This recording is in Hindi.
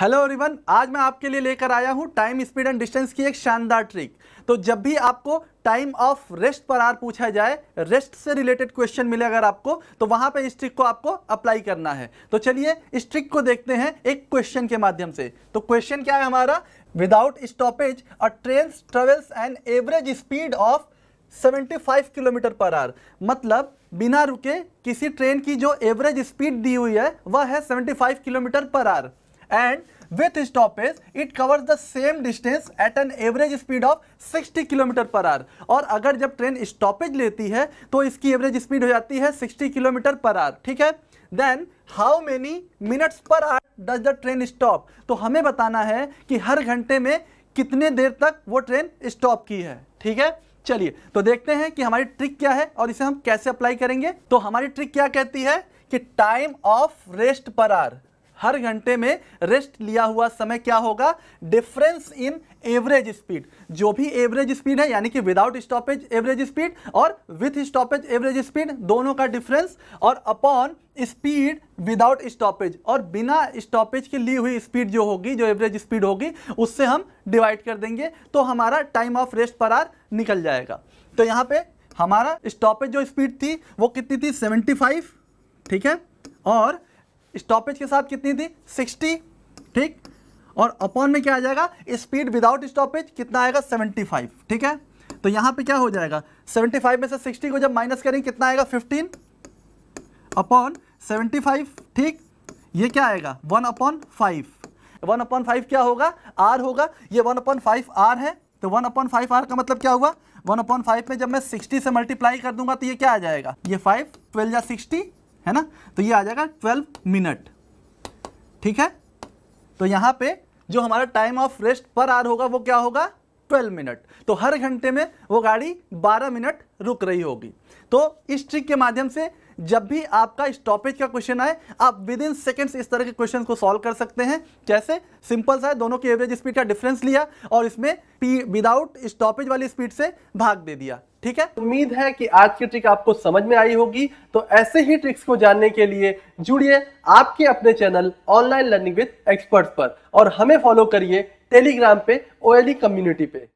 हेलो एवरीवन आज मैं आपके लिए लेकर आया हूँ टाइम स्पीड एंड डिस्टेंस की एक शानदार ट्रिक तो जब भी आपको time of rest per hour पूछा जाए रेस्ट से रिलेटेड क्वेश्चन मिले अगर आपको तो वहां पे इस ट्रिक को आपको अप्लाई करना है तो चलिए इस ट्रिक को देखते हैं एक क्वेश्चन के माध्यम से तो क्वेश्चन क्या है हमारा without stoppage a train travels and average speed of 75 kilometre per hour मतलब बिना रुके किसी ट्रेन की जो एवरेज स्पीड दी हुई है वह है 75 kilometre per hour and with stoppage it covers the same distance at an average speed of 60 kilometre per hour और अगर जब ट्रेन स्टॉपेज लेती है तो इसकी एवरेज स्पीड हो जाती है 60 किलोमीटर पर आर ठीक है then how many minutes per hour does the train stop तो हमें बताना है कि हर घंटे में कितने देर तक वो ट्रेन स्टॉप की है ठीक है चलिए तो देखते हैं कि हमारी ट्रिक क्या है और इसे हम कैसे अप्लाई करेंगे तो हमारी ट्रिक क्या कहती है कि time of rest per hour हर घंटे में रेस्ट लिया हुआ समय क्या होगा डिफरेंस इन एवरेज स्पीड जो भी एवरेज स्पीड है यानी कि विदाउट स्टॉपेज एवरेज स्पीड और विथ स्टॉपेज एवरेज स्पीड दोनों का डिफरेंस और अपॉन स्पीड विदाउट स्टॉपेज और बिना स्टॉपेज की ली हुई स्पीड जो होगी जो एवरेज स्पीड होगी उससे हम डिवाइड कर देंगे तो हमारा time of rest per hour निकल जाएगा तो यहाँ पे हमारा स्टॉपेज जो स्पीड थी वो कितनी थी 75 ठीक है और स्टॉपेज के साथ कितनी थी सिक्सटी ठीक और अपॉन में क्या आ जाएगा स्पीड विदाउट स्टॉपेज कितना आएगा सेवेंटी फाइव ठीक है तो यहां पे क्या हो जाएगा सेवेंटी फाइव में से सिक्सटी को जब माइनस करेंगे कितना आएगा फिफ्टीन अपॉन सेवेंटी फाइव ठीक ये क्या आएगा one upon five one upon five क्या होगा आर होगा ये वन अपॉन फाइव आर है तो वन अपॉन फाइव आर का मतलब क्या हुआ वन अपॉन फाइव में जब मैं सिक्सटी से मल्टीप्लाई कर दूंगा तो ये क्या आ जाएगा ये फाइव ट्वेल्व या सिक्सटी है ना तो ये आ जाएगा ट्वेल्व मिनट ठीक है तो यहाँ पे जो हमारा time of rest per hour होगा वो क्या होगा 12 मिनट तो हर घंटे में वो गाड़ी 12 मिनट रुक रही होगी तो इस ट्रिक के माध्यम से जब भी आपका स्टॉपेज का क्वेश्चन आए आप विद इन सेकेंड्स इस तरह के क्वेश्चन को सॉल्व कर सकते हैं कैसे सिंपल सा है दोनों की एवरेज स्पीड का डिफरेंस लिया और इसमें विदाउट स्टॉपेज वाली स्पीड से भाग दे दिया ठीक है उम्मीद है कि आज की ट्रिक आपको समझ में आई होगी तो ऐसे ही ट्रिक्स को जानने के लिए जुड़िए आपके अपने channel online learning with experts पर और हमें फॉलो करिए टेलीग्राम पे ओएली कम्युनिटी e पे